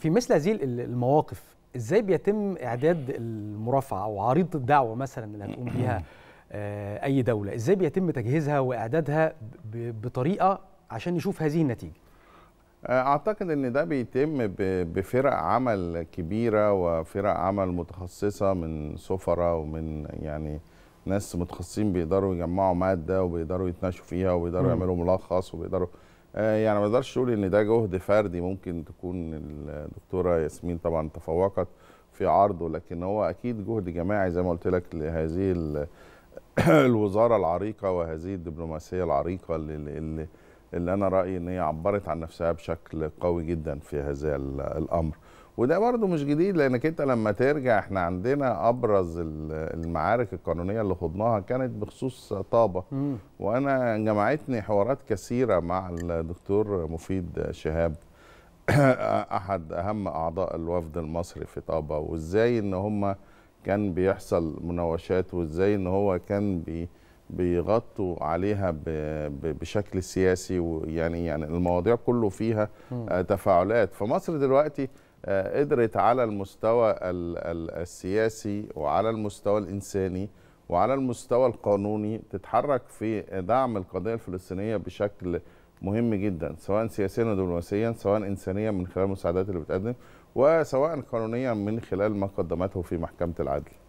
في مثل هذه المواقف ازاي بيتم اعداد المرافعه او عريضه الدعوه مثلا اللي هتقوم بيها آه، اي دوله ازاي بيتم تجهيزها واعدادها بطريقه عشان نشوف هذه النتيجه آه، اعتقد ان ده بيتم بفرق عمل كبيره وفرق عمل متخصصه من سفراء ومن يعني ناس متخصصين بيقدروا يجمعوا ماده وبيقدروا يتناقشوا فيها وبيقدروا يعملوا ملخص وبيقدروا آه، يعني ما اقدرش اقول ان ده جهد فردي ممكن تكون الدكتوره ياسمين طبعا تفوقت في عرضه لكن هو اكيد جهد جماعي زي ما قلت لك لهذه الوزاره العريقه وهذه الدبلوماسيه العريقه اللي اللي انا رايي ان هي عبرت عن نفسها بشكل قوي جدا في هذا الامر وده برضو مش جديد لانك انت لما ترجع احنا عندنا ابرز المعارك القانونيه اللي خضناها كانت بخصوص طابه مم. وانا جمعتني حوارات كثيره مع الدكتور مفيد شهاب احد اهم اعضاء الوفد المصري في طابه وازاي ان هم كان بيحصل مناوشات وازاي ان هو كان بي بيغطوا عليها بشكل سياسي ويعني يعني المواضيع كله فيها آه، تفاعلات فمصر دلوقتي آه، قدرت على المستوى السياسي وعلى المستوى الإنساني وعلى المستوى القانوني تتحرك في دعم القضية الفلسطينية بشكل مهم جدا سواء سياسيا ودبلوماسيا سواء إنسانيا من خلال المساعدات اللي بتقدم وسواء قانونيا من خلال ما قدمته في محكمة العدل